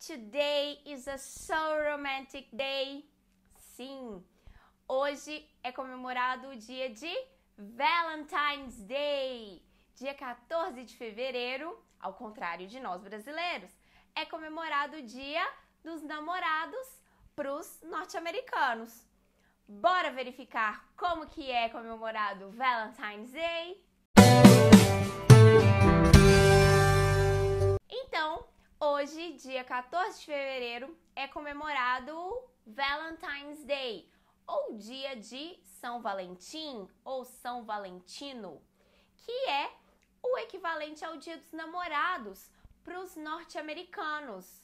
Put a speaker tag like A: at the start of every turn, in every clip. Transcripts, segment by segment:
A: Today is a so romantic day. Sim, hoje é comemorado o dia de Valentine's Day. Dia 14 de fevereiro, ao contrário de nós brasileiros, é comemorado o dia dos namorados para os norte-americanos. Bora verificar como que é comemorado Valentine's Day? dia 14 de fevereiro, é comemorado o Valentine's Day, ou dia de São Valentim, ou São Valentino, que é o equivalente ao dia dos namorados para os norte-americanos.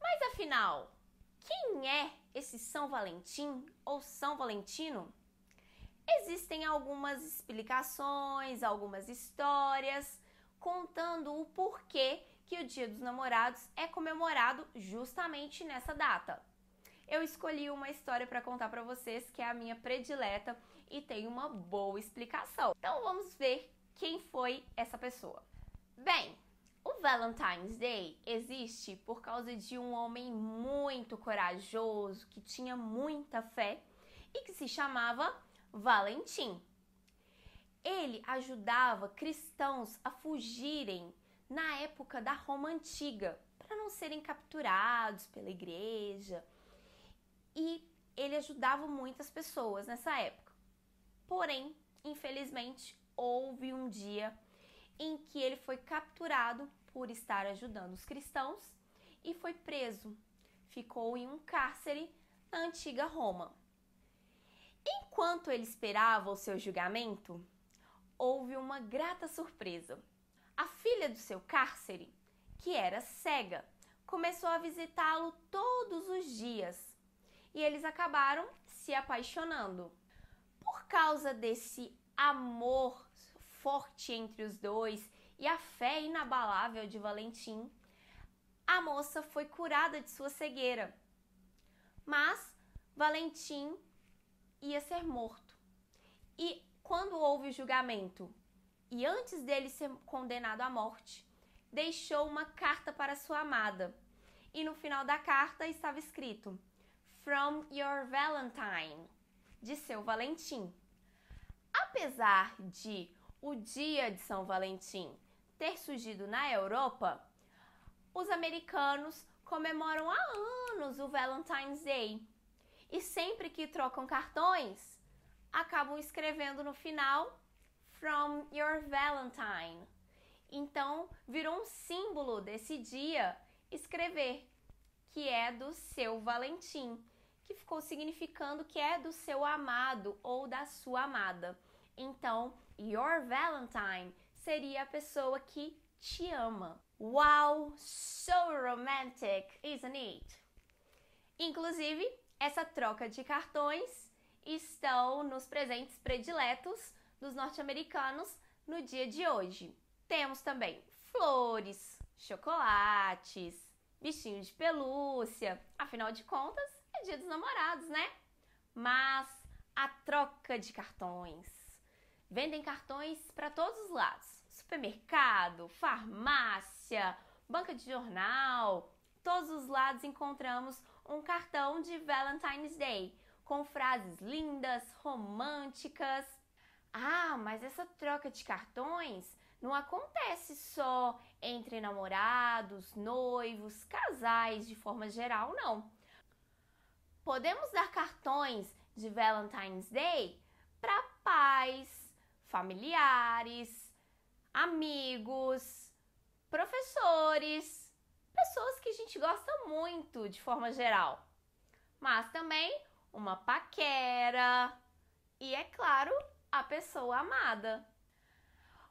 A: Mas afinal, quem é esse São Valentim ou São Valentino? Existem algumas explicações, algumas histórias contando o porquê que o Dia dos Namorados é comemorado justamente nessa data. Eu escolhi uma história para contar para vocês que é a minha predileta e tem uma boa explicação. Então vamos ver quem foi essa pessoa. Bem, o Valentine's Day existe por causa de um homem muito corajoso que tinha muita fé e que se chamava Valentim. Ele ajudava cristãos a fugirem na época da Roma antiga, para não serem capturados pela igreja. E ele ajudava muitas pessoas nessa época. Porém, infelizmente, houve um dia em que ele foi capturado por estar ajudando os cristãos e foi preso. Ficou em um cárcere na antiga Roma. Enquanto ele esperava o seu julgamento, houve uma grata surpresa. A filha do seu cárcere, que era cega, começou a visitá-lo todos os dias e eles acabaram se apaixonando. Por causa desse amor forte entre os dois e a fé inabalável de Valentim, a moça foi curada de sua cegueira. Mas Valentim ia ser morto. E quando houve o julgamento, e antes dele ser condenado à morte, deixou uma carta para sua amada. E no final da carta estava escrito: From your Valentine, de seu Valentim. Apesar de o dia de São Valentim ter surgido na Europa, os americanos comemoram há anos o Valentine's Day. E sempre que trocam cartões, acabam escrevendo no final from your Valentine. Então, virou um símbolo desse dia escrever que é do seu Valentim, que ficou significando que é do seu amado ou da sua amada. Então, your Valentine seria a pessoa que te ama. Wow, so romantic, isn't it? Inclusive, essa troca de cartões estão nos presentes prediletos dos norte-americanos no dia de hoje. Temos também flores, chocolates, bichinhos de pelúcia, afinal de contas, é dia dos namorados, né? Mas a troca de cartões. Vendem cartões para todos os lados: supermercado, farmácia, banca de jornal. Todos os lados encontramos um cartão de Valentine's Day com frases lindas, românticas ah, mas essa troca de cartões não acontece só entre namorados, noivos, casais de forma geral, não. Podemos dar cartões de Valentine's Day para pais, familiares, amigos, professores, pessoas que a gente gosta muito de forma geral. Mas também uma paquera e, é claro, a pessoa amada.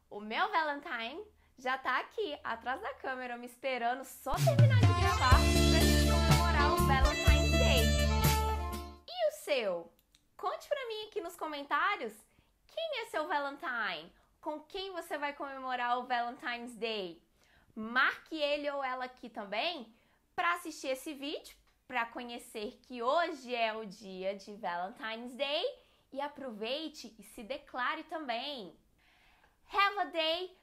A: O meu Valentine já tá aqui, atrás da câmera, me esperando só terminar de gravar pra gente comemorar o Valentine's Day. E o seu? Conte pra mim aqui nos comentários quem é seu Valentine? Com quem você vai comemorar o Valentine's Day? Marque ele ou ela aqui também para assistir esse vídeo, para conhecer que hoje é o dia de Valentine's Day e aproveite e se declare também. Have a day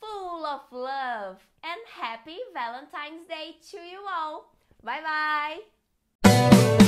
A: full of love and happy Valentine's Day to you all. Bye bye!